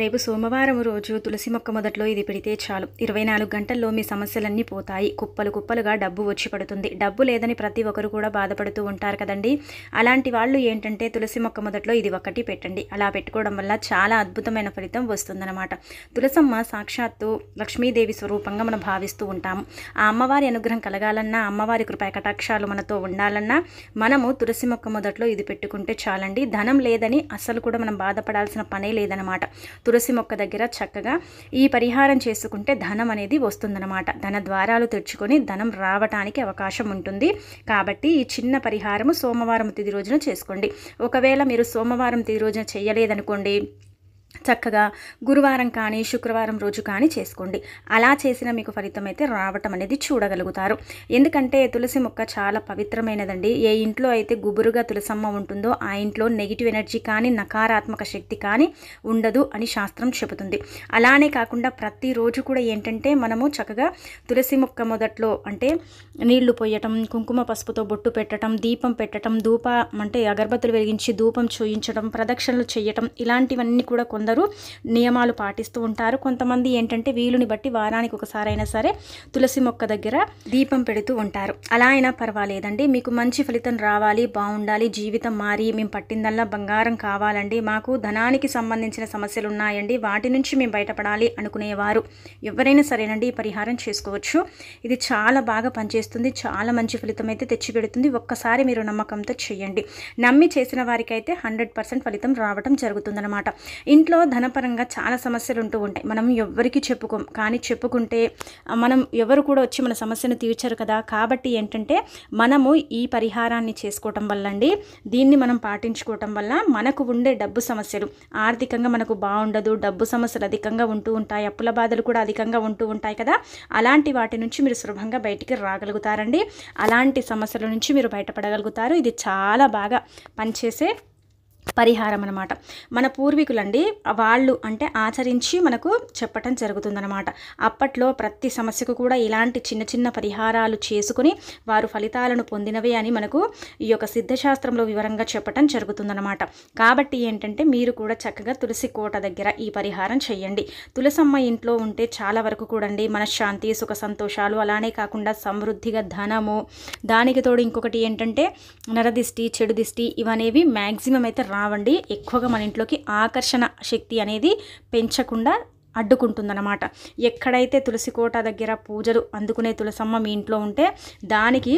రేపు సోమవారం రోజు తులసి మొక్క మొదట్లో ఇది పెడితే చాలు ఇరవై నాలుగు గంటల్లో మీ సమస్యలన్నీ పోతాయి కుప్పలు కుప్పలుగా డబ్బు వచ్చి పడుతుంది డబ్బు లేదని ప్రతి ఒక్కరు కూడా బాధపడుతూ ఉంటారు కదండి అలాంటి వాళ్ళు ఏంటంటే తులసి మొక్క మొదట్లో ఇది ఒకటి పెట్టండి అలా పెట్టుకోవడం వల్ల చాలా అద్భుతమైన ఫలితం వస్తుందన్నమాట తులసమ్మ సాక్షాత్తు లక్ష్మీదేవి స్వరూపంగా మనం భావిస్తూ ఉంటాము ఆ అమ్మవారి అనుగ్రహం కలగాలన్నా అమ్మవారి కృపా కటాక్షాలు మనతో ఉండాలన్నా మనము తులసి మొక్క మొదట్లో ఇది పెట్టుకుంటే చాలండి ధనం లేదని అసలు కూడా మనం బాధపడాల్సిన పనే లేదనమాట తులసి మొక్క దగ్గర చక్కగా ఈ పరిహారం చేసుకుంటే ధనం అనేది వస్తుందన్నమాట ధన ద్వారాలు తెచ్చుకొని ధనం రావటానికి అవకాశం ఉంటుంది కాబట్టి ఈ చిన్న పరిహారము సోమవారం తిది రోజున చేసుకోండి ఒకవేళ మీరు సోమవారం తిది రోజున చేయలేదనుకోండి చక్కగా గురువారం కానీ శుక్రవారం రోజు కానీ చేసుకోండి అలా చేసిన మీకు ఫలితం అయితే రావటం అనేది చూడగలుగుతారు ఎందుకంటే తులసి మొక్క చాలా పవిత్రమైనదండి ఏ ఇంట్లో అయితే గుబురుగా తులసమ్మ ఉంటుందో ఆ ఇంట్లో నెగిటివ్ ఎనర్జీ కానీ నకారాత్మక శక్తి కానీ ఉండదు అని శాస్త్రం చెబుతుంది అలానే కాకుండా ప్రతిరోజు కూడా ఏంటంటే మనము చక్కగా తులసి మొక్క మొదట్లో అంటే నీళ్లు పోయటం కుంకుమ పసుపుతో బొట్టు పెట్టడం దీపం పెట్టడం ధూప అంటే అగరబత్తులు వెలిగించి ధూపం చూయించడం ప్రదక్షిణలు చేయటం ఇలాంటివన్నీ కూడా కొందరు అందరూ నియమాలు పాటిస్తూ ఉంటారు కొంతమంది ఏంటంటే వీలుని బట్టి వారానికి ఒకసారైనా సరే తులసి మొక్క దగ్గర దీపం పెడుతూ ఉంటారు అలా అయినా పర్వాలేదండి మీకు మంచి ఫలితం రావాలి బాగుండాలి జీవితం మారి మేము పట్టిందల్లా బంగారం కావాలండి మాకు ధనానికి సంబంధించిన సమస్యలు ఉన్నాయండి వాటి నుంచి మేము బయటపడాలి అనుకునేవారు ఎవరైనా సరేనండి పరిహారం చేసుకోవచ్చు ఇది చాలా బాగా పనిచేస్తుంది చాలా మంచి ఫలితం అయితే తెచ్చిపెడుతుంది ఒక్కసారి మీరు నమ్మకంతో చేయండి నమ్మి చేసిన వారికైతే హండ్రెడ్ పర్సెంట్ ఫలితం రావడం జరుగుతుందన్నమాట ఇంట్లో ధనపరంగా చాలా సమస్యలు ఉంటూ ఉంటాయి మనం ఎవరికి చెప్పుకోం కానీ చెప్పుకుంటే మనం ఎవరు కూడా వచ్చి మన సమస్యను తీర్చరు కదా కాబట్టి ఏంటంటే మనము ఈ పరిహారాన్ని చేసుకోవటం వల్ల అండి దీన్ని మనం పాటించుకోవటం వల్ల మనకు ఉండే డబ్బు సమస్యలు ఆర్థికంగా మనకు బాగుండదు డబ్బు సమస్యలు అధికంగా ఉంటూ ఉంటాయి అప్పుల బాధలు కూడా అధికంగా ఉంటూ ఉంటాయి కదా అలాంటి వాటి నుంచి మీరు సులభంగా బయటికి రాగలుగుతారండి అలాంటి సమస్యల నుంచి మీరు బయటపడగలుగుతారు ఇది చాలా బాగా పనిచేసే పరిహారం అనమాట మన పూర్వీకులండి వాళ్ళు అంటే ఆచరించి మనకు చెప్పటం జరుగుతుందనమాట అప్పట్లో ప్రతి సమస్యకు కూడా ఇలాంటి చిన్న చిన్న పరిహారాలు చేసుకుని వారు ఫలితాలను పొందినవే అని మనకు ఈ యొక్క సిద్ధశాస్త్రంలో వివరంగా చెప్పటం జరుగుతుందనమాట కాబట్టి ఏంటంటే మీరు కూడా చక్కగా తులసి కోట దగ్గర ఈ పరిహారం చేయండి తులసమ్మ ఇంట్లో ఉంటే చాలా వరకు కూడండి మనశ్శాంతి సుఖ సంతోషాలు అలానే కాకుండా సమృద్ధిగా ధనము దానికి తోడు ఇంకొకటి ఏంటంటే నరదిష్టి చెడు దిష్టి ఇవనేవి మ్యాక్సిమం అయితే రావండి ఎక్కువగా మన ఇంట్లోకి ఆకర్షణ శక్తి అనేది పెంచకుండా అడ్డుకుంటుందన్నమాట ఎక్కడైతే తులసి కోట దగ్గర పూజలు అందుకునే తులసమ్మ మీ ఇంట్లో ఉంటే దానికి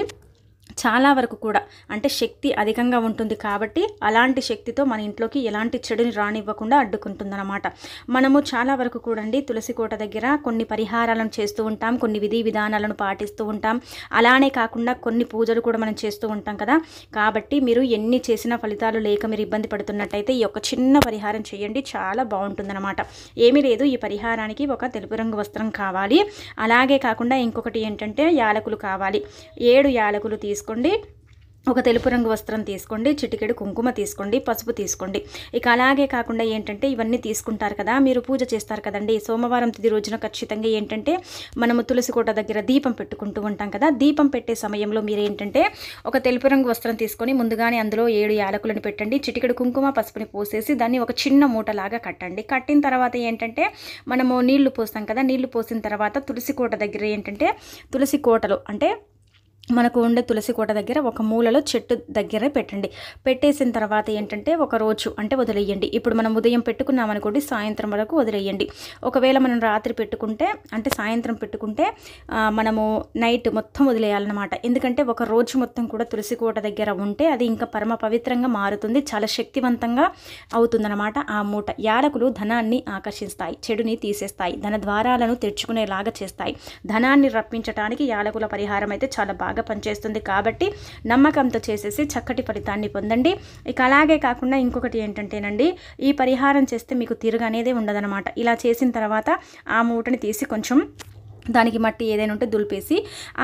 చాలా వరకు కూడా అంటే శక్తి అధికంగా ఉంటుంది కాబట్టి అలాంటి శక్తితో మన ఇంట్లోకి ఎలాంటి చెడుని రానివ్వకుండా అడ్డుకుంటుందన్నమాట మనము చాలా వరకు కూడా తులసి కోట దగ్గర కొన్ని పరిహారాలను చేస్తూ ఉంటాం కొన్ని విధి విధానాలను పాటిస్తూ ఉంటాం అలానే కాకుండా కొన్ని పూజలు కూడా మనం చేస్తూ ఉంటాం కదా కాబట్టి మీరు ఎన్ని చేసినా ఫలితాలు లేక మీరు ఇబ్బంది పడుతున్నట్టయితే ఈ యొక్క చిన్న పరిహారం చేయండి చాలా బాగుంటుందన్నమాట ఏమీ లేదు ఈ పరిహారానికి ఒక తెలుపు రంగు వస్త్రం కావాలి అలాగే కాకుండా ఇంకొకటి ఏంటంటే యాలకులు కావాలి ఏడు యాలకులు తీసుకు తీసుకోండి ఒక తెలుపు రంగు వస్త్రం తీసుకోండి చిటికెడు కుంకుమ తీసుకోండి పసుపు తీసుకోండి ఇక అలాగే కాకుండా ఏంటంటే ఇవన్నీ తీసుకుంటారు కదా మీరు పూజ చేస్తారు కదండి సోమవారం తిది రోజున ఖచ్చితంగా ఏంటంటే మనము తులసి కోట దగ్గర దీపం పెట్టుకుంటూ ఉంటాం కదా దీపం పెట్టే సమయంలో మీరు ఏంటంటే ఒక తెలుపు రంగు వస్త్రం తీసుకొని ముందుగానే అందులో ఏడు యాలకులను పెట్టండి చిటికెడు కుంకుమ పసుపుని పోసేసి దాన్ని ఒక చిన్న మూటలాగా కట్టండి కట్టిన తర్వాత ఏంటంటే మనము నీళ్లు పోస్తాం కదా నీళ్లు పోసిన తర్వాత తులసి కోట దగ్గర ఏంటంటే తులసి కోటలో అంటే మనకు ఉండే తులసి కోట దగ్గర ఒక మూలలో చెట్టు దగ్గరే పెట్టండి పెట్టేసిన తర్వాత ఏంటంటే ఒక రోజు అంటే వదిలేయండి ఇప్పుడు మనం ఉదయం పెట్టుకున్నాం అనుకోండి సాయంత్రం వరకు వదిలేయండి ఒకవేళ మనం రాత్రి పెట్టుకుంటే అంటే సాయంత్రం పెట్టుకుంటే మనము నైట్ మొత్తం వదిలేయాలన్నమాట ఎందుకంటే ఒక రోజు మొత్తం కూడా తులసి కోట దగ్గర ఉంటే అది ఇంకా పరమ పవిత్రంగా మారుతుంది చాలా శక్తివంతంగా అవుతుందన్నమాట ఆ మూట యాలకులు ధనాన్ని ఆకర్షిస్తాయి చెడుని తీసేస్తాయి ధన ద్వారాలను తెచ్చుకునేలాగా చేస్తాయి ధనాన్ని రప్పించడానికి యాలకుల పరిహారం అయితే చాలా బాగా బాగా పనిచేస్తుంది కాబట్టి నమ్మకంతో చేసేసి చక్కటి ఫలితాన్ని పొందండి ఇక అలాగే కాకుండా ఇంకొకటి ఏంటంటేనండి ఈ పరిహారం చేస్తే మీకు తిరుగు అనేది ఉండదనమాట ఇలా చేసిన తర్వాత ఆ మూటని తీసి కొంచెం దానికి మట్టి ఏదైనా ఉంటే దులిపేసి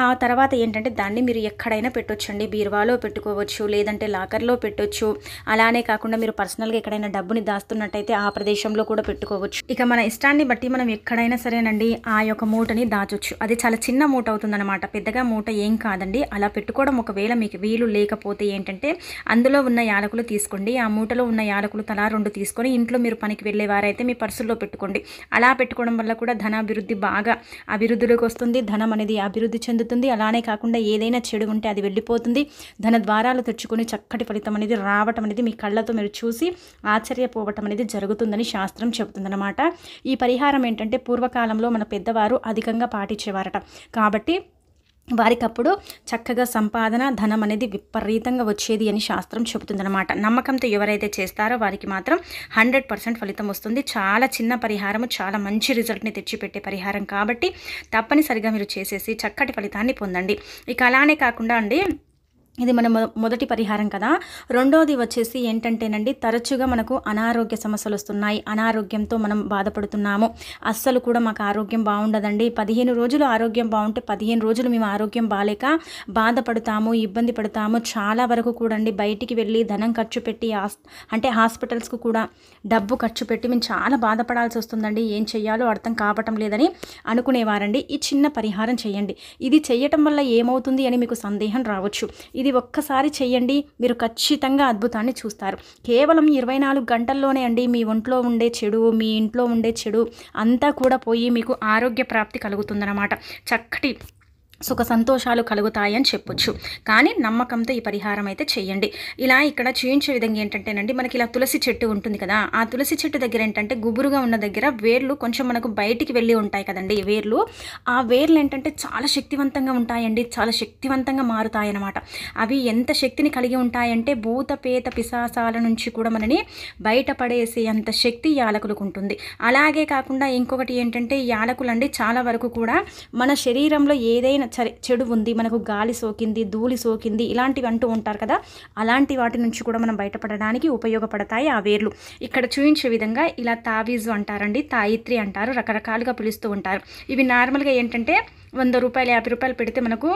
ఆ తర్వాత ఏంటంటే దాన్ని మీరు ఎక్కడైనా పెట్టొచ్చండి బీరువాలో పెట్టుకోవచ్చు లేదంటే లాకర్లో పెట్టొచ్చు అలానే కాకుండా మీరు పర్సనల్గా ఎక్కడైనా డబ్బుని దాస్తున్నట్టయితే ఆ ప్రదేశంలో కూడా పెట్టుకోవచ్చు ఇక మన ఇష్టాన్ని బట్టి మనం ఎక్కడైనా సరేనండి ఆ యొక్క మూటని దాచొచ్చు అది చాలా చిన్న మూట అవుతుందన్నమాట పెద్దగా మూట ఏం కాదండి అలా పెట్టుకోవడం ఒకవేళ మీకు వీలు లేకపోతే ఏంటంటే అందులో ఉన్న యాలకులు తీసుకోండి ఆ మూటలో ఉన్న యాలకులు తలా రెండు తీసుకొని ఇంట్లో మీరు పనికి వెళ్ళేవారైతే మీ పర్సుల్లో పెట్టుకోండి అలా పెట్టుకోవడం వల్ల కూడా ధనాభివృద్ధి బాగా అభివృద్ధి అభివృద్ధిలోకి వస్తుంది ధనం అనేది అభివృద్ధి చెందుతుంది అలానే కాకుండా ఏదైనా చెడు ఉంటే అది వెళ్ళిపోతుంది ధన ద్వారాలు తెచ్చుకొని చక్కటి ఫలితం అనేది రావటం అనేది మీ కళ్ళతో మీరు చూసి ఆశ్చర్యపోవటం అనేది జరుగుతుందని శాస్త్రం చెబుతుందన్నమాట ఈ పరిహారం ఏంటంటే పూర్వకాలంలో మన పెద్దవారు అధికంగా పాటించేవారట కాబట్టి వారికప్పుడు చక్కగా సంపాదన ధనం అనేది విపరీతంగా వచ్చేది అని శాస్త్రం అనమాట నమ్మకంతో ఎవరైతే చేస్తారో వారికి మాత్రం హండ్రెడ్ పర్సెంట్ ఫలితం వస్తుంది చాలా చిన్న పరిహారం చాలా మంచి రిజల్ట్ని తెచ్చిపెట్టే పరిహారం కాబట్టి తప్పనిసరిగా మీరు చేసేసి చక్కటి ఫలితాన్ని పొందండి ఇక అలానే కాకుండా అండి ఇది మన మొదటి పరిహారం కదా రెండోది వచ్చేసి ఏంటంటేనండి తరచుగా మనకు అనారోగ్య సమస్యలు వస్తున్నాయి అనారోగ్యంతో మనం బాధపడుతున్నాము అస్సలు కూడా మాకు ఆరోగ్యం బాగుండదండి పదిహేను రోజులు ఆరోగ్యం బాగుంటే పదిహేను రోజులు మేము ఆరోగ్యం బాగాలేక బాధపడతాము ఇబ్బంది పడతాము చాలా వరకు కూడా అండి బయటికి వెళ్ళి ధనం ఖర్చు పెట్టి అంటే హాస్పిటల్స్కు కూడా డబ్బు ఖర్చు పెట్టి మేము చాలా బాధపడాల్సి వస్తుందండి ఏం చేయాలో అర్థం కావటం లేదని అనుకునేవారండి ఈ చిన్న పరిహారం చేయండి ఇది చేయటం వల్ల ఏమవుతుంది అని మీకు సందేహం రావచ్చు ఇది ఒక్కసారి చేయండి మీరు ఖచ్చితంగా అద్భుతాన్ని చూస్తారు కేవలం ఇరవై నాలుగు గంటల్లోనే అండి మీ ఒంట్లో ఉండే చెడు మీ ఇంట్లో ఉండే చెడు అంతా కూడా పోయి మీకు ఆరోగ్య ప్రాప్తి కలుగుతుందన్నమాట చక్కటి సుఖ సంతోషాలు కలుగుతాయని చెప్పొచ్చు కానీ నమ్మకంతో ఈ పరిహారం అయితే చేయండి ఇలా ఇక్కడ చేయించే విధంగా ఏంటంటేనండి మనకి ఇలా తులసి చెట్టు ఉంటుంది కదా ఆ తులసి చెట్టు దగ్గర ఏంటంటే గుబురుగా ఉన్న దగ్గర వేర్లు కొంచెం మనకు బయటికి వెళ్ళి ఉంటాయి కదండి వేర్లు ఆ వేర్లు ఏంటంటే చాలా శక్తివంతంగా ఉంటాయండి చాలా శక్తివంతంగా మారుతాయన్నమాట అవి ఎంత శక్తిని కలిగి ఉంటాయంటే భూత పేత పిశాసాల నుంచి కూడా మనని బయటపడేసే అంత శక్తి యాలకులకు ఉంటుంది అలాగే కాకుండా ఇంకొకటి ఏంటంటే యాలకులు అండి చాలా వరకు కూడా మన శరీరంలో ఏదైనా చరి చెడు ఉంది మనకు గాలి సోకింది ధూళి సోకింది ఇలాంటివి అంటూ ఉంటారు కదా అలాంటి వాటి నుంచి కూడా మనం బయటపడడానికి ఉపయోగపడతాయి ఆ వేర్లు ఇక్కడ చూపించే విధంగా ఇలా తావీజు అంటారండి తాయిత్రి అంటారు రకరకాలుగా పిలుస్తూ ఉంటారు ఇవి నార్మల్గా ఏంటంటే వంద రూపాయలు యాభై రూపాయలు పెడితే మనకు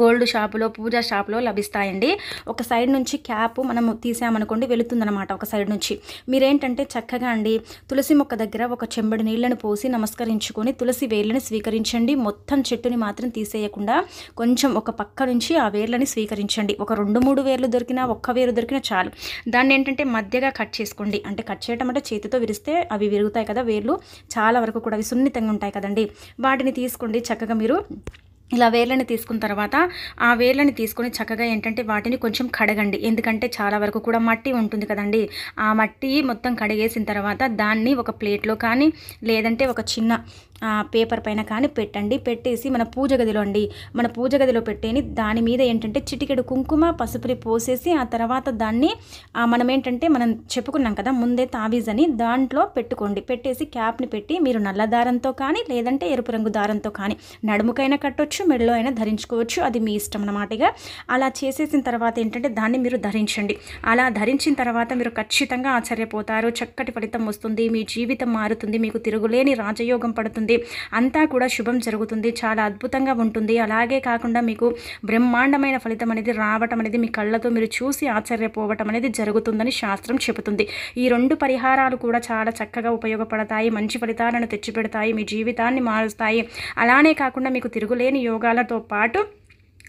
గోల్డ్ షాపులో పూజా షాపులో లభిస్తాయండి ఒక సైడ్ నుంచి క్యాప్ మనము తీసామనుకోండి వెళుతుందనమాట ఒక సైడ్ నుంచి మీరేంటంటే చక్కగా అండి తులసి మొక్క దగ్గర ఒక చెంబడి నీళ్లను పోసి నమస్కరించుకొని తులసి వేర్లను స్వీకరించండి మొత్తం చెట్టుని మాత్రం తీసేయకుండా కొంచెం ఒక పక్క నుంచి ఆ వేర్లని స్వీకరించండి ఒక రెండు మూడు వేర్లు దొరికినా ఒక్క వేరు దొరికినా చాలు దాన్ని ఏంటంటే మధ్యగా కట్ చేసుకోండి అంటే కట్ చేయటం అంటే చేతితో విరిస్తే అవి విరుగుతాయి కదా వేర్లు చాలా వరకు కూడా అవి సున్నితంగా ఉంటాయి కదండి వాటిని తీసుకోండి చక్కగా మీరు ఇలా వేర్లని తీసుకున్న తర్వాత ఆ వేర్లని తీసుకొని చక్కగా ఏంటంటే వాటిని కొంచెం కడగండి ఎందుకంటే చాలా వరకు కూడా మట్టి ఉంటుంది కదండి ఆ మట్టి మొత్తం కడిగేసిన తర్వాత దాన్ని ఒక ప్లేట్లో కానీ లేదంటే ఒక చిన్న పేపర్ పైన కానీ పెట్టండి పెట్టేసి మన పూజ గదిలో అండి మన పూజ గదిలో పెట్టేని దాని మీద ఏంటంటే చిటికెడు కుంకుమ పసుపుని పోసేసి ఆ తర్వాత దాన్ని మనం ఏంటంటే మనం చెప్పుకున్నాం కదా ముందే తావీజ్ అని దాంట్లో పెట్టుకోండి పెట్టేసి క్యాప్ని పెట్టి మీరు నల్ల దారంతో కానీ లేదంటే ఎరుపు రంగు దారంతో కానీ నడుముకైనా కట్టొచ్చు మెడలో అయినా ధరించుకోవచ్చు అది మీ ఇష్టం అన్నమాటగా అలా చేసేసిన తర్వాత ఏంటంటే దాన్ని మీరు ధరించండి అలా ధరించిన తర్వాత మీరు ఖచ్చితంగా ఆశ్చర్యపోతారు చక్కటి ఫలితం వస్తుంది మీ జీవితం మారుతుంది మీకు తిరుగులేని రాజయోగం పడుతుంది ఉంటుంది అంతా కూడా శుభం జరుగుతుంది చాలా అద్భుతంగా ఉంటుంది అలాగే కాకుండా మీకు బ్రహ్మాండమైన ఫలితం అనేది రావటం అనేది మీ కళ్ళతో మీరు చూసి ఆశ్చర్యపోవటం అనేది జరుగుతుందని శాస్త్రం చెబుతుంది ఈ రెండు పరిహారాలు కూడా చాలా చక్కగా ఉపయోగపడతాయి మంచి ఫలితాలను తెచ్చిపెడతాయి మీ జీవితాన్ని మారుస్తాయి అలానే కాకుండా మీకు తిరుగులేని యోగాలతో పాటు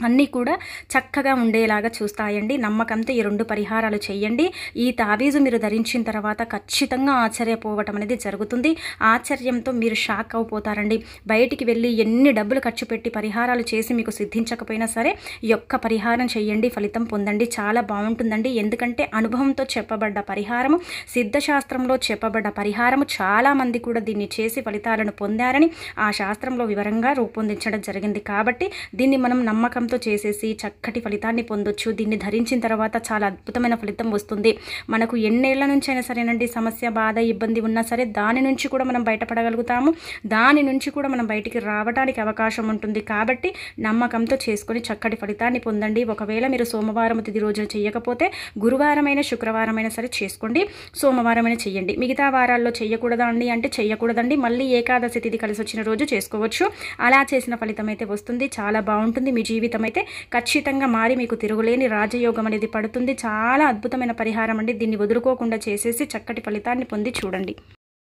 అన్నీ కూడా చక్కగా ఉండేలాగా చూస్తాయండి నమ్మకంతో ఈ రెండు పరిహారాలు చేయండి ఈ తాబీజు మీరు ధరించిన తర్వాత ఖచ్చితంగా ఆశ్చర్యపోవటం అనేది జరుగుతుంది ఆశ్చర్యంతో మీరు షాక్ అయిపోతారండి బయటికి వెళ్ళి ఎన్ని డబ్బులు ఖర్చు పెట్టి పరిహారాలు చేసి మీకు సిద్ధించకపోయినా సరే యొక్క పరిహారం చేయండి ఫలితం పొందండి చాలా బాగుంటుందండి ఎందుకంటే అనుభవంతో చెప్పబడ్డ పరిహారము సిద్ధశాస్త్రంలో చెప్పబడ్డ పరిహారము చాలామంది కూడా దీన్ని చేసి ఫలితాలను పొందారని ఆ శాస్త్రంలో వివరంగా రూపొందించడం జరిగింది కాబట్టి దీన్ని మనం నమ్మకం నమ్మకంతో చేసేసి చక్కటి ఫలితాన్ని పొందొచ్చు దీన్ని ధరించిన తర్వాత చాలా అద్భుతమైన ఫలితం వస్తుంది మనకు ఎన్నేళ్ల నుంచి అయినా సరేనండి సమస్య బాధ ఇబ్బంది ఉన్నా సరే దాని నుంచి కూడా మనం బయటపడగలుగుతాము దాని నుంచి కూడా మనం బయటికి రావడానికి అవకాశం ఉంటుంది కాబట్టి నమ్మకంతో చేసుకొని చక్కటి ఫలితాన్ని పొందండి ఒకవేళ మీరు సోమవారం తిది రోజున చేయకపోతే గురువారమైన శుక్రవారమైనా సరే చేసుకోండి సోమవారమైన చేయండి మిగతా వారాల్లో చేయకూడదండి అంటే చేయకూడదండి మళ్ళీ ఏకాదశి తిది కలిసి వచ్చిన రోజు చేసుకోవచ్చు అలా చేసిన ఫలితం అయితే వస్తుంది చాలా బాగుంటుంది మీ జీవితం అయితే ఖచ్చితంగా మారి మీకు తిరుగులేని రాజయోగం అనేది పడుతుంది చాలా అద్భుతమైన పరిహారం అండి దీన్ని వదులుకోకుండా చేసేసి చక్కటి ఫలితాన్ని పొంది చూడండి